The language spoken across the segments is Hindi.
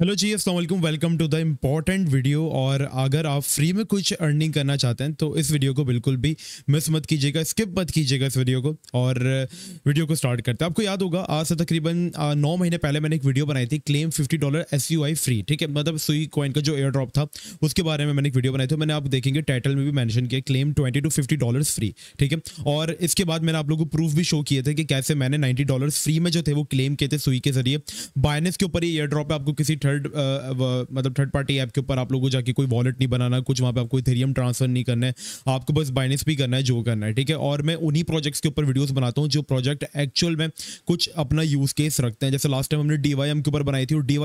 hello ji Aslam welcome to the important video और अगर आप फ्री में कुछ अर्निंग करना चाहते हैं तो इस वीडियो को बिल्कुल भी मिस मत कीजिएगा स्किप मत कीजिएगा इस वीडियो को और वीडियो को स्टार्ट करते हैं आपको याद होगा आज से तकरीबन नौ महीने पहले मैंने एक वीडियो बनाई थी claim fifty dollars free ठीक है मतलब सुई कॉइन का जो एयर ड्रॉप था उसके बारे में मैंने एक वीडियो बनाई थी मैंने आप देखेंगे टाइटल में भी मैंशन किया claim twenty to fifty dollar free ठीक है और इसके बाद मैंने आप लोग को प्रूफ भी शो किए थे कि कैसे मैंने नाइन्टी डॉलर फ्री में जो थे वो क्लेम किए थे सुई के जरिए बायनेस के ऊपर ही एयर ड्रॉप आपको किसी थर्ड uh, uh, मतलब थर्ड पार्टी ऐप के ऊपर आप लोगों को जाके कोई वॉलेट नहीं बनाना कुछ वहाँ पे आपको इथेरियम ट्रांसफर नहीं करना है आपको बस बाइनेंस भी करना है जो करना है ठीक है और मैं उन्हीं प्रोजेक्ट्स के ऊपर वीडियोज़ बनाता हूँ जो प्रोजेक्ट एक्चुअल में कुछ अपना यूज केस रखते हैं जैसे लास्ट टाइम हमने डी के ऊपर बनाई थी और डी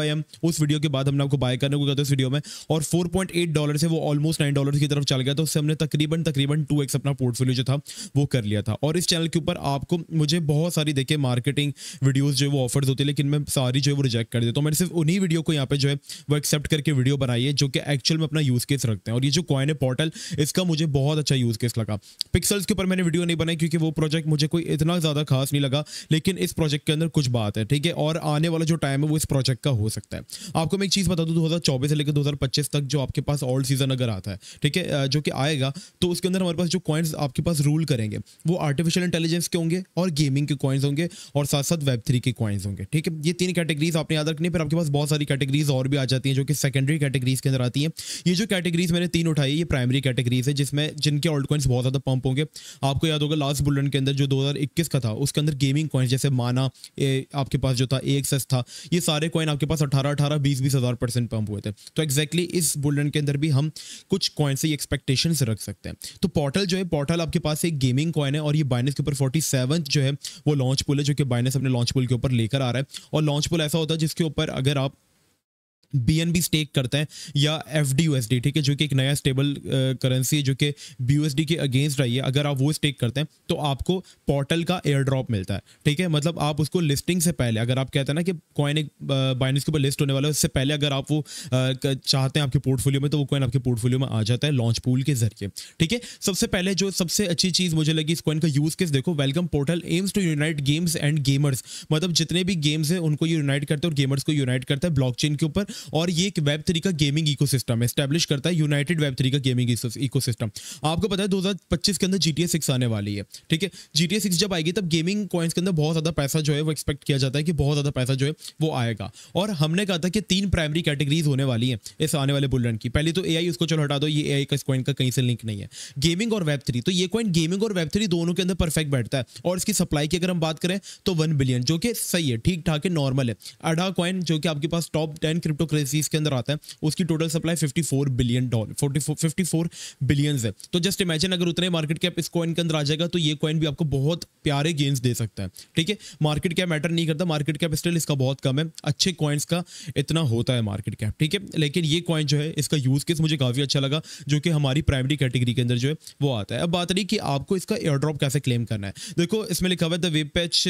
उस वीडियो के बाद हमने आपको बाय करने को कहते उस वीडियो में और फोर डॉलर से वो ऑलमोस्ट नाइन डॉलर की तरफ चल गया था उससे हमने तकरीबन तकरीबन टू अपना पोर्टफोलियो जो था वो कर लिया था और इस चैनल के ऊपर आपको मुझे बहुत सारी देखिए मार्केटिंग वीडियोज जो है वो ऑफर्स होती है लेकिन मैं सारी जो है वो रिजेक्ट कर देता हूँ मैंने सिर्फ उन्हीं वीडियो को को यहाँ पे जो है वो एक्सेप्ट करके वीडियो बनाई है जो कि एक्चुअल में अपना यूज़ केस रखते हैं और ये जो कॉइन है पोर्टल इसका मुझे बहुत अच्छा यूज़ केस लगा पिक्सल्स के ऊपर मैंने वीडियो नहीं बनाई क्योंकि वो प्रोजेक्ट मुझे कोई इतना ज़्यादा खास नहीं लगा लेकिन इस प्रोजेक्ट के अंदर कुछ बात है ठीक है और आने वाला जो टाइम है वो इस प्रोजेक्ट का हो सकता है आपको मैं एक चीज़ बता दू दो से लेकर दो तक जो आपके पास ऑल्ड सीजन अगर आता है ठीक है जो कि आएगा तो उसके अंदर हमारे पास जो कॉइन्स आपके पास रूल करेंगे वो आर्टिफिशियल इंटेलिजेंस के होंगे और गेमिंग के कॉइन्स होंगे और साथ साथ वेब थ्री के कॉइन्स होंगे ठीक है ये तीन कैटेगरीज आपने याद रखनी है फिर आपके पास बहुत सारी कैटेगरीज और भी आ जाती हैं जो कि सेकेंडरी कैटेगरीज के अंदर आती हैं ये जो कैटेगरीज मैंने तीन उठाई ये प्राइमरी कैटेगरीज है जिसमें जिनके ऑल्ड कॉइन्स बहुत ज़्यादा पंप होंगे आपको याद होगा लास्ट बुलेटिन के अंदर जो दो का था उसके अंदर गेमिंग कॉइन्स जैसे माना ए, आपके पास जो था ए था ये सारे कॉइन आपके पास अठारह अठारह बीस बीस हज़ार परसेंट पंप हुए थे तो एक्जैक्टली इस बुलेटिन के अंदर भी हम कुछ कॉइन से एक्सपेक्टेशन रख सकते हैं तो पोर्टल जो है पोर्टल आपके पास एक गेमिंग कॉइन है और ये बाइनस के ऊपर फोर्टी जो है वो लॉन्च पुल है जो कि बाइनस अपने लॉन्च पुल के ऊपर लेकर आ रहा है और लॉन्च पुल ऐसा होता है जिसके ऊपर अगर आप बी स्टेक करते हैं या एफ ठीक है जो कि एक नया स्टेबल करेंसी है जो कि बी के अगेंस्ट रही है अगर आप वो स्टेक करते हैं तो आपको पोर्टल का एयर ड्रॉप मिलता है ठीक है मतलब आप उसको लिस्टिंग से पहले अगर आप कहते हैं ना कि कॉइन एक बाइनेंस के ऊपर लिस्ट होने वाला है उससे पहले अगर आप वो चाहते हैं आपके पोर्टफोलियो में तो वो कॉइन आपके पोर्टफोलियो में आ जाता है लॉन्च पूल के जरिए ठीक है सबसे पहले जो सबसे अच्छी चीज़ मुझे लगी इस कॉइन का यूज़ किस देखो welcome portal aims to unite games and gamers मतलब जितने भी गेम्स हैं उनको यूनाइट करते हैं और गेमर्स को यूनाइट करता है चेन के ऊपर और ये एक वेब थ्री का गेमिंग इको इकोसिस्टम एस्टेब्लिश करता है यूनाइटेड वेब थ्री का गेमिंग इको सिस्टम आपको पता है दो हजार पच्चीस के अंदर जी टी सिक्स आने वाली है ठीक है जी टी सिक्स जब आएगी तब गेमिंग कॉइन्स के अंदर बहुत ज़्यादा पैसा जो है वो एक्सपेक्ट किया जाता है कि बहुत ज़्यादा पैसा जो है वो आएगा और हमने कहा था कि तीन प्राइमरी कैटेगरीज होने वाली हैं इस आने वाले बुलेटिन की पहले तो ए उसको चलो हटा दो ये ए का इस कॉइन का कहीं से लिंक नहीं है गेमिंग और वेब थ्री तो ये कॉइन गेमिंग और वेब थ्री दोनों के अंदर परफेक्ट बैठता है और इसकी सप्लाई की अगर हम बात करें तो वन बिलियन जो कि सही है ठीक ठाक है नॉर्मल है अडा कॉइन जो कि आपके पास टॉप टेन क्रिप्टो डेमोक्रेसीज के अंदर आता है उसकी total supply 54 billion dollar 44 54 billion है तो जस्ट इमेजिन अगर उतने मार्केट कैप इस कॉइन के अंदर आ जाएगा तो ये कॉइन भी आपको बहुत प्यारे गेंस दे सकता है ठीक है मार्केट कैप मैटर नहीं करता मार्केट कैप स्टिल इसका बहुत कम है अच्छे कॉइन्स का इतना होता है मार्केट कैप ठीक है लेकिन ये कॉइन जो है इसका यूज़ केस मुझे काफ़ी अच्छा लगा जो कि हमारी प्राइमरी कैटेगरी के अंदर जो है वो आता है अब बात रही कि आपको इसका एयर ड्रॉप कैसे क्लेम करना है देखो इसमें लिखा हुआ है the web page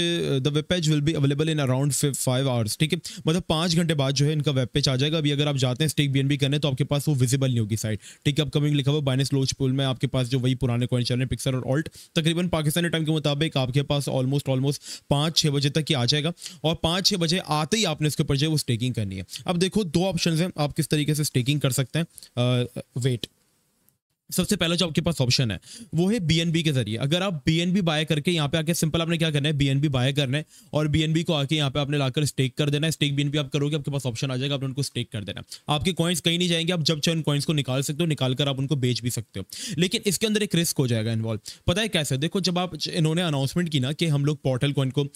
the web page will be available in around five hours ठीक है मतलब पांच घंटे बाद जो है इनका वेब पेज आ जाएगा अभी अगर आप जाते हैं स्टेक बीएनबी करने तो आपके पास वो विजिबल नहीं होगी साइड ठीक है अपकमिंग लिखा हुआ बाइनस लोच पुल में आपके पास जो वही पुराने कॉइन चल रहे पिक्सर और ऑल्ट तकरीबन पाकिस्तानी टाइम के मुताबिक आपके पास ऑलमोस्ट ऑलमोस्ट पाँच छः बजे तक ही आ जाएगा और पाँच छः बजे आते ही आपने इसके ऊपर जो है वो स्टेकिंग करनी है अब देखो दो ऑप्शन हैं आप किस तरीके से स्टेकिंग कर सकते हैं वेट uh, सबसे पहला जो आपके पास ऑप्शन है वो है बीएनबी के जरिए अगर आप बीएनबी बाय करके यहाँ पे आके सिंपल आपने क्या करना है बीएनबी बाय करना है और बीएनबी को आके यहाँ पे आपने लाकर स्टेक कर देना है स्टेक बीएनबी आप करोगे आपके पास ऑप्शन आ जाएगा आपने उनको स्टेक कर देना आपके कॉइन्स कहीं नहीं जाएंगे आप जब चाहे उन कॉइन्स को निकाल सकते हो निकाल कर आप उनको बेच भी सकते हो लेकिन इसके अंदर एक रिस्क हो जाएगा इन्वॉल्व पता है कैसे देखो जब आप इन्होंने अनाउंसमेंट की ना कि हम लोग पोर्टल कॉइन को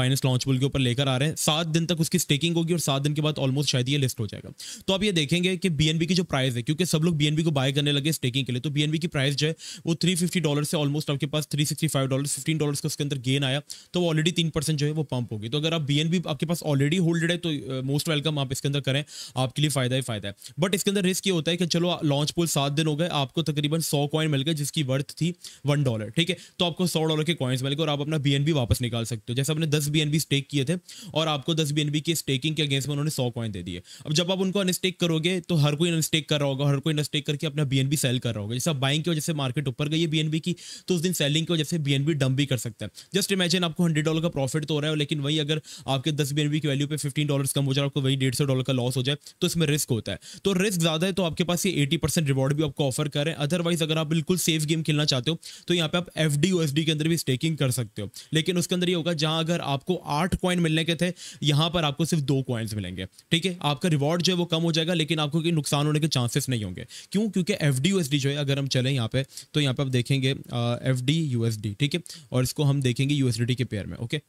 बाइनस लॉन्च बुल के ऊपर लेकर आ रहे हैं सात दिन तक उसकी स्टेकिंग होगी और सात दिन के बाद ऑलमोस्ट शायद ये लिस्ट हो जाएगा तो आप ये देखेंगे कि बीएनबी की जो प्राइस है क्योंकि सब लोग बीएनबी को बाय करने लगे स्टेकिंग ट्रेडिंग के लिए तो बी की प्राइस जो है वो थ्री फिफ्टी डॉलर से ऑलमोस्ट आपके पास three sixty five dollar fifteen dollar का उसके अंदर गेन आया तो वो ऑलरेडी तीन परसेंट जो है वो पंप होगी तो अगर आप बी आपके पास ऑलरेडी होल्डेड है तो मोस्ट uh, वेलकम आप इसके अंदर करें आपके लिए फायदा ही फायदा है बट इसके अंदर रिस्क ये होता है कि चलो लॉन्च पोल सात दिन हो गए आपको तकरीबन सौ कॉइन मिल गए जिसकी वर्थ थी वन डॉलर ठीक है तो आपको सौ डॉलर के कॉइन्स मिल गए और आप अपना बी वापस निकाल सकते हो जैसे आपने दस बी स्टेक किए थे और आपको दस बी के स्टेकिंग के अगेंस्ट में उन्होंने सौ कॉइन दे दिए अब जब आप उनको अनस्टेक करोगे तो हर कोई अनस्टेक कर रहा होगा हर कोई अनस्टेक करके अपना बी सेल कर रहा होगा जैसे बाइंग की वजह से मार्केट ऊपर गई है बीएनबी की तो उस दिन सेलिंग की वजह से बीएनबी डंप भी कर सकता है जस्ट इमेजिन आपको हंड्रेड डॉलर का प्रॉफिट तो हो रहा है लेकिन वही अगर आपके दस बी की वैल्यू पे फिफ्टीन डॉलर कम हो जाए आपको वही डेढ़ सौ डॉलर का लॉस हो जाए तो इसमें रिस्क होता है तो रिस्क ज्यादा है तो आपके पास ये एटी परसेंट रिवॉर्ड भी आपको ऑफर करें अदरवाइज अगर आप बिल्कुल सेफ गेम खेलना चाहते हो तो यहाँ पे आप एफ डी के अंदर भी स्टेकिंग कर सकते हो लेकिन उसके अंदर ये होगा जहां अगर आपको आठ कॉइन मिलने के थे यहां पर आपको सिर्फ दो कॉइन्स मिलेंगे ठीक है आपका रिवॉर्ड जो है वो कम हो जाएगा लेकिन आपको नुकसान होने के चांसेस नहीं होंगे क्यों क्योंकि एफ यूएसडी जो है अगर हम चलें यहाँ पे तो यहाँ पे आप देखेंगे एफ डी यूएसडी ठीक है और इसको हम देखेंगे यूएसडी के पेयर में ओके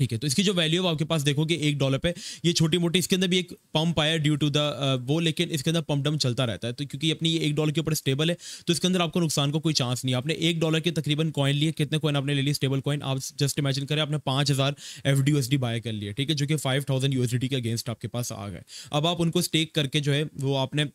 ठीक है तो इसकी जो वैल्यू आपके पास देखोगे एक डॉलर पे ये छोटी मोटी इसके अंदर भी एक पंप आया ड्यू टू द वो लेकिन इसके अंदर पंप डम चलता रहता है तो क्योंकि अपनी ये एक डॉलर के ऊपर स्टेबल है तो इसके अंदर आपको नुकसान को कोई चांस नहीं है आपने एक डॉलर के तकरीबन कॉइन लिए कितने कॉइन आपने ले लिए स्टेबल कॉइन आप जस्ट इमेजिन करें आपने पांच हज़ार F D S D buy कर लिए ठीक है जो कि five thousand U S D के अगेंस्ट आपके पास आ गए अब आप उनको स्टेक करके जो है वो आपने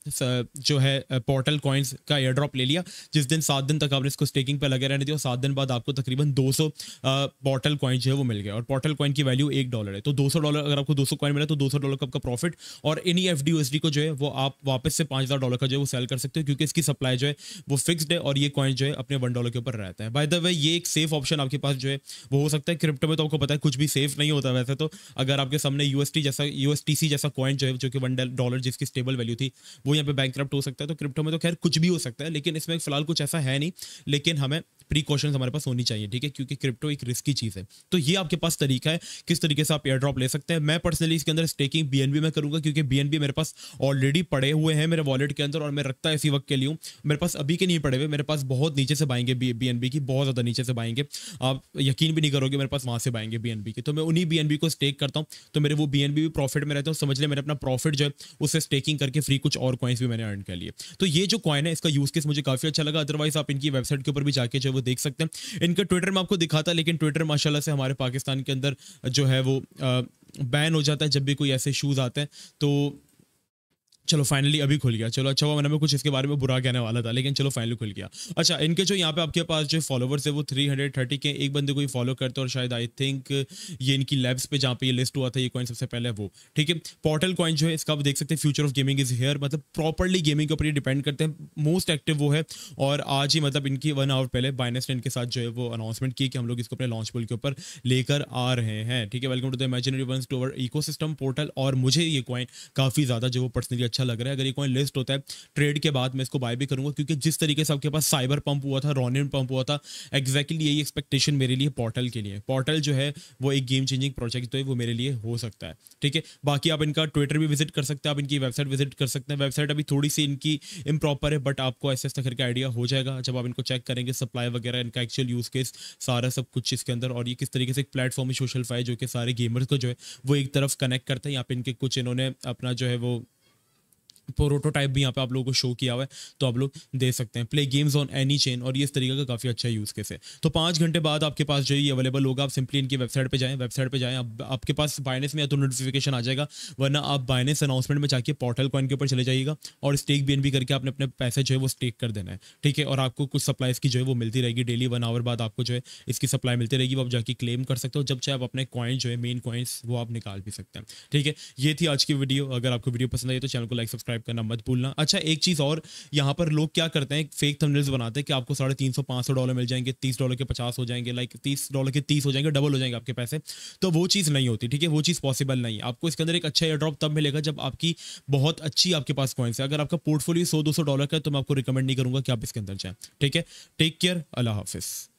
जो है पोर्टल कॉइन्स का एयर ड्रॉप ले लिया जिस दिन सात दिन तक आपने इसको स्टेकिंग पर लगे रहने दिया सात दिन बाद आपको तकरीबन दो सौ पोर्टल कॉइन जो है वो मिल गया और पोर्टल कॉइन की वैल्यू एक डॉलर है तो 200 डॉलर अगर आपको 200 कॉइन मिला तो 200 डॉलर का आपका प्रॉफिट और इन्हीं एफ डी को जो है वो आप वापस से पाँच डॉलर का जो है वो सेल कर सकते हो क्योंकि इसकी सप्लाई जो है वो फिक्सड है और ये कॉइन जो है अपने वन डॉलर के ऊपर रहता है बाय द वे ये एक सेफ ऑप्शन आपके पास जो है वो हो सकता है क्रिप्टो में तो आपको पता है कुछ भी सेफ नहीं होता वैसे तो अगर आपके सामने यू जैसा यू जैसा कॉइन जो है जो कि वन डॉलर जिसकी स्टेबल वैल्यू थी वो यहाँ पे बैंक हो सकता है तो क्रिप्टो में तो खैर कुछ भी हो सकता है लेकिन इसमें फिलहाल कुछ ऐसा है नहीं लेकिन हमें प्रीकॉशन हमारे पास होनी चाहिए ठीक है क्योंकि क्रिप्टो एक रिस्की चीज़ है तो ये आपके पास तरीके तरीका है किस तरीके से आप एयर ड्रॉप ले सकते हैं मैं पर्सनली इसके अंदर स्टेकिंग बी में करूँगा क्योंकि बी मेरे पास ऑलरेडी पड़े हुए हैं मेरे वॉलेट के अंदर और मैं रखता है इसी वक्त के लिए मेरे पास अभी के नहीं पड़े हुए मेरे पास बहुत नीचे से बाएंगे बी की बहुत ज़्यादा नीचे से बाएंगे आप यकीन भी नहीं करोगे मेरे पास वहाँ से बाएंगे बी की तो मैं उन्हीं बी को स्टेक करता हूँ तो मेरे वो बी भी प्रॉफिट में रहता हूँ समझ लिया मैंने अपना प्रॉफिट जो है उससे स्टेकिंग करके फ्री कुछ और कॉइन्स भी मैंने अर्न कर लिए तो ये जो कॉइन है इसका यूज़ केस मुझे काफ़ी अच्छा लगा अदरवाइज आप इनकी वेबसाइट के ऊपर भी जाके जो है वो देख सकते हैं इनका ट्विटर में आपको दिखाता लेकिन ट्विटर माशाला से हमारे पाकिस्तान के अंदर जो है वो बैन हो जाता है जब भी कोई ऐसे शूज़ आते हैं तो चलो फाइनली अभी खुल गया चलो अच्छा वो मैंने कुछ इसके बारे में बुरा कहने वाला था लेकिन चलो फाइनली खुल गया अच्छा इनके जो यहाँ पे आपके पास जो फॉलोवर्स है वो थ्री हंड्रेड थर्टी के एक बंदे को ही फॉलो करते और शायद आई थिंक ये इनकी लैब्स पे जहाँ पे ये लिस्ट हुआ था ये कॉइन सबसे पहले वो ठीक है पोर्टल कॉइन जो है इसका आप देख सकते हैं future of gaming is here मतलब प्रॉपरली गेमिंग के ऊपर ये डिपेंड करते हैं मोस्ट एक्टिव वो है और आज ही मतलब इनकी वन आवर पहले बाइनेस इनके साथ जो है वो अनाउंसमेंट की कि हम लोग इसको अपने लॉन्च पुल के ऊपर लेकर आ रहे हैं ठीक है welcome to the imaginary one to our eco portal और मुझे ये कॉइन काफ़ी ज़्यादा जो वो पर्सनली अच्छा लग रहा है अगर ये कोई लिस्ट होता है ट्रेड के बाद मैं इसको बाय भी करूंगा क्योंकि जिस तरीके से आपके पास साइबर पंप हुआ था रॉनिन पंप हुआ था एग्जैक्टली यही एक्सपेक्टेशन मेरे लिए पोर्टल के लिए पोर्टल जो है वो एक गेम चेंजिंग प्रोजेक्ट तो है वो मेरे लिए हो सकता है ठीक है बाकी आप इनका ट्विटर भी विजिट कर सकते हैं आप इनकी वेबसाइट विजिट कर सकते हैं वेबसाइट अभी थोड़ी सी इनकी इम्प्रॉपर है बट आपको ऐसे ऐसा करके आइडिया हो जाएगा जब आप इनको चेक करेंगे सप्लाई वगैरह इनका एक्चुअल यूज़ केस सारा सब कुछ इसके अंदर और ये किस तरीके से एक प्लेटफॉर्म है सोशल फाइव जो कि सारे गेमर्स को जो है वो एक तरफ कनेक्ट करते हैं यहाँ पे इनके कुछ इन्होंने अपना जो है वो प्रोटोटाइप भी यहाँ पे आप लोगों को शो किया हुआ है तो आप लोग दे सकते हैं play games on any chain और इस तरीके का काफ़ी अच्छा यूज़ केस है तो पाँच घंटे बाद आपके पास जो ये अवेलेबल होगा आप सिंपली इनकी वेबसाइट पर जाएं वेबसाइट पर जाएं आप, आपके पास बाइनेस में या तो नोटिफिकेशन आ जाएगा वरना आप बाइनेस अनाउंसमेंट में जाके पोर्टल कॉइन के ऊपर चले जाइएगा और स्टेक बी करके आपने अपने पैसे जो है वो स्टेक कर देना है ठीक है और आपको कुछ सप्लाई इसकी जो है वो मिलती रहेगी डेली वन आवर बाद आपको जो है इसकी सप्लाई मिलती रहेगी वो आप जाके क्लेम कर सकते हो जब चाहे आप अपने कॉइन जो है मेन कॉइन्स वो आप निकाल भी सकते हैं ठीक है ये थी आज की वीडियो अगर आपको वीडियो पसंद आई तो चैनल को लाइक सब्सक्राइब सब्सक्राइब करना मत भूलना अच्छा एक चीज़ और यहाँ पर लोग क्या करते हैं फेक थंबनेल्स बनाते हैं कि आपको साढ़े तीन सौ पांच सौ डॉलर मिल जाएंगे तीस डॉलर के पचास हो जाएंगे लाइक तीस डॉलर के तीस हो जाएंगे डबल हो जाएंगे आपके पैसे तो वो चीज़ नहीं होती ठीक है वो चीज़ पॉसिबल नहीं है आपको इसके अंदर एक अच्छा एयर ड्रॉप तब मिलेगा जब आपकी बहुत अच्छी आपके पास कॉइन्स है अगर आपका पोर्टफोलियो सौ दो सौ डॉलर का है तो मैं आपको रिकमेंड नहीं करूंगा कि आप इसके अंदर जाए ठीक है टेक केयर अल्लाह हाफिज़